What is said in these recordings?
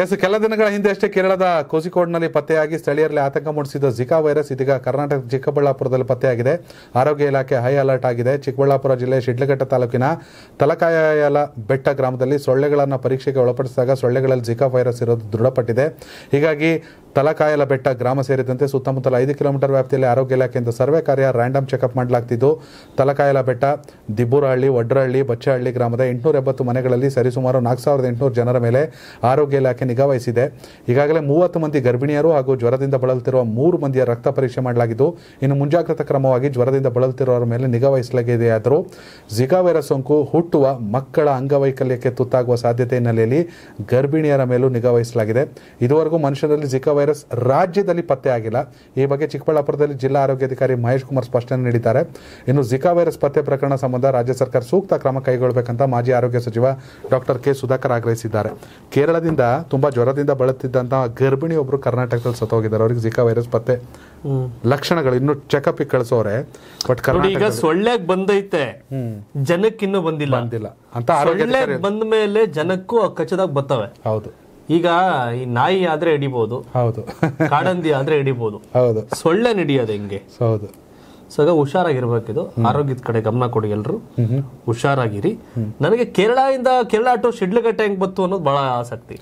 S ಕೆಲ ದಿನಗಳ ಅಷ್ಟೇ ಕೇರಳದ ಕೋಸಿಕೋಡ್ನಲ್ಲಿ ಪತ್ತೆಯಾಗಿ ಸ್ಥಳೀಯರಲ್ಲಿ ಆತಂಕ ಮೂಡಿಸಿದ ಜಿಕಾ ವೈರಸ್ ಇದೀಗ ಕರ್ನಾಟಕ ಚಿಕ್ಕಬಳ್ಳಾಪುರದಲ್ಲಿ ಪತ್ತೆಯಾಗಿದೆ ಆರೋಗ್ಯ ಇಲಾಖೆ ಹೈ ಅಲರ್ಟ್ ಆಗಿದೆ ಚಿಕ್ಕಬಳ್ಳಾಪುರ ಜಿಲ್ಲೆ ಶಿಡ್ಲಘಟ್ಟ ತಾಲೂಕಿನ ತಲಕಾಯಲ ಬೆಟ್ಟ ಗ್ರಾಮದಲ್ಲಿ ಸೊಳ್ಳೆಗಳನ್ನು ಪರೀಕ್ಷೆಗೆ ಒಳಪಡಿಸಿದಾಗ ಸೊಳ್ಳೆಗಳಲ್ಲಿ ಜಿಕಾ ವೈರಸ್ ಇರೋದು ದೃಢಪಟ್ಟಿದೆ ಹೀಗಾಗಿ ತಲಕಾಯಲ ಬೆಟ್ಟ ಗ್ರಾಮ ಸೇರಿದಂತೆ ಸುತ್ತಮುತ್ತಲ ಐದು ಕಿಲೋಮೀಟರ್ ವ್ಯಾಪ್ತಿಯಲ್ಲಿ ಆರೋಗ್ಯ ಇಲಾಖೆಯಿಂದ ಸರ್ವೆ ಕಾರ್ಯ ರ್ಯಾಂಡಮ್ ಚೆಕಪ್ ಮಾಡಲಾಗ್ತಿದ್ದು ತಲಕಾಯಲ ಬೆಟ್ಟ ದಿಬ್ಬೂರಹಳ್ಳಿ ವಡ್ರಹಳ್ಳಿ ಬಚ್ಚಹಳ್ಳಿ ಗ್ರಾಮದ ಎಂಟುನೂರ ಎಂಬತ್ತು ಮನೆಗಳಲ್ಲಿ ಸರಿಸುಮಾರು ನಾಲ್ಕು ಸಾವಿರದ ಎಂಟುನೂರು ಜನರ ಮೇಲೆ ಆರೋಗ್ಯ ಇಲಾಖೆ ನಿಗಾ ವಹಿಸಿದೆ ಈಗಾಗಲೇ ಮೂವತ್ತು ಮಂದಿ ಗರ್ಭಿಣಿಯರು ಹಾಗೂ ಜ್ವರದಿಂದ ಬಳಲುತ್ತಿರುವ ಮೂರು ಮಂದಿಯ ರಕ್ತ ಪರೀಕ್ಷೆ ಮಾಡಲಾಗಿದ್ದು ಇನ್ನು ಮುಂಜಾಗ್ರತಾ ಕ್ರಮವಾಗಿ ಜ್ವರದಿಂದ ಬಳಲುತ್ತಿರುವವರ ಮೇಲೆ ನಿಗಾ ವಹಿಸಲಾಗಿದೆಯಾದರೂ ಜಿಗಾ ವೈರಸ್ ಸೋಂಕು ಹುಟ್ಟುವ ಮಕ್ಕಳ ಅಂಗವೈಕಲ್ಯಕ್ಕೆ ತುತ್ತಾಗುವ ಸಾಧ್ಯತೆ ಹಿನ್ನೆಲೆಯಲ್ಲಿ ಗರ್ಭಿಣಿಯರ ಮೇಲೂ ನಿಗಾ ವಹಿಸಲಾಗಿದೆ ಇದುವರೆಗೂ ಮನುಷ್ಯರಲ್ಲಿ ಜಿಕಾ ವೈರಸ್ ರಾಜ್ಯದಲ್ಲಿ ಪತ್ತೆ ಆಗಿಲ್ಲ ಈ ಬಗ್ಗೆ ಚಿಕ್ಕಬಳ್ಳಾಪುರದಲ್ಲಿ ಜಿಲ್ಲಾ ಆರೋಗ್ಯಾಧಿಕಾರಿ ಮಹೇಶ್ ಕುಮಾರ್ ಸ್ಪಷ್ಟನೆ ನೀಡಿದ್ದಾರೆ ಇನ್ನು ಜಿಕಾ ವೈರಸ್ ಪತ್ತೆ ಪ್ರಕರಣ ಸಂಬಂಧ ರಾಜ್ಯ ಸರ್ಕಾರ ಸೂಕ್ತ ಕ್ರಮ ಕೈಗೊಳ್ಳಬೇಕಂತ ಮಾಜಿ ಆರೋಗ್ಯ ಸಚಿವ ಡಾಕ್ಟರ್ ಕೆ ಸುಧಾಕರ್ ಆಗ್ರಹಿಸಿದ್ದಾರೆ ಕೇರಳದಿಂದ ತುಂಬಾ ಜ್ವರದಿಂದ ಗರ್ಭಿಣಿ ಗರ್ಭಿಣಿಯೊಬ್ಬರು ಕರ್ನಾಟಕದಲ್ಲಿ ಸತ್ತೋಗಿದ್ದಾರೆ ಅವರಿಗೆ ಜಿಕಾ ವೈರಸ್ ಪತ್ತೆ ಲಕ್ಷಣಗಳು ಇನ್ನು ಚೆಕಪ್ ಕಳಿಸೋರೆ ಬಟ್ ಈಗ ಸೊಳ್ಳೆಗ್ ಬಂದೈತೆ ಜನಕ್ಕಿನ್ನೂ ಬಂದಿಲ್ಲ ಬಂದಿಲ್ಲ ಅಂತ ಬಂದ ಮೇಲೆ ಜನಕ್ಕೂ ಕಚ್ಚದಾಗ ಬರ್ತವೆ ಹೌದು ಈಗ ಈ ನಾಯಿ ಆದ್ರೆ ಹಿಡಿಬಹುದು ಹೌದು ಕಾಡಂದಿ ಆದ್ರೆ ಹಿಡಿಬಹುದು ಹೌದು ಸೊಳ್ಳೆ ನಡಿಯೋದು ಹೆಂಗೆ ಹೌದು ಸೊ ಹುಷಾರಾಗಿರ್ಬೇಕಿದು ಆರೋಗ್ಯದ ಕಡೆ ಗಮನ ಕೊಡಿ ಎಲ್ರು ಹುಷಾರಾಗಿರಿ ನನಗೆ ಕೇರಳದಿಂದ ಕೇರಳ ಟು ಶಿಡ್ಲಘಟ್ಟೆ ಹೆಂಗ್ ಬತ್ತು ಅನ್ನೋದು ಬಹಳ ಆಸಕ್ತಿ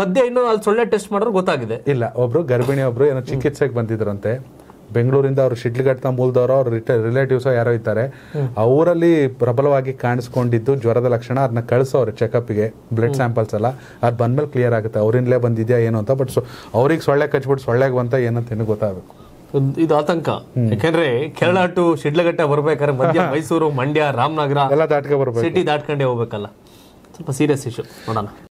ಮಧ್ಯೆ ಇನ್ನು ಅಲ್ಲಿ ಸೊಳ್ಳೆ ಟೆಸ್ಟ್ ಮಾಡೋರು ಗೊತ್ತಾಗಿದೆ ಇಲ್ಲ ಒಬ್ರು ಗರ್ಭಿಣಿ ಒಬ್ರು ಏನೋ ಚಿಕಿತ್ಸೆಗೆ ಬಂದಿದ್ರಂತೆ ಬೆಂಗಳೂರಿಂದ ಅವರು ಶಿಡ್ಲಘಟ್ಟ ಮೂಲದವರು ಅವ್ರ ರಿಲೇಟಿವ್ಸ್ ಯಾರೋ ಇದ್ದಾರೆ ಅವರಲ್ಲಿ ಪ್ರಬಲವಾಗಿ ಕಾಣಿಸ್ಕೊಂಡಿದ್ದು ಜ್ವರದ ಲಕ್ಷಣ ಅದನ್ನ ಕಳಿಸೋರು ಚೆಕಪ್ಗೆ ಬ್ಲಡ್ ಸ್ಯಾಂಪಲ್ಸ್ ಎಲ್ಲ ಅದು ಬಂದ್ಮೇಲೆ ಕ್ಲಿಯರ್ ಆಗುತ್ತೆ ಅವರಿಂದಲೇ ಬಂದಿದ್ಯಾ ಏನು ಅಂತ ಬಟ್ ಸೊ ಅವ್ರಿಗೆ ಸೊಳ್ಳೆ ಕಚ್ಬಿಟ್ಟು ಸೊಳ್ಳೆಗೆ ಬಂತ ಏನಂತ ಗೊತ್ತಾಗಬೇಕು ಇದು ಆತಂಕ ಯಾಕಂದ್ರೆ ಕೇರಳ ಟು ಶಿಡ್ಲಘಟ್ಟ ಬರ್ಬೇಕಾದ್ರೆ ಮಧ್ಯ ಮೈಸೂರು ಮಂಡ್ಯ ರಾಮನಗರ ಎಲ್ಲ ಸಿಟಿ ದಾಟ್ಕೊಂಡೇ ಹೋಗ್ಬೇಕಲ್ಲ ಸ್ವಲ್ಪ ಸೀರಿಯಸ್ ಇಶ್ಯೂ ನೋಡೋಣ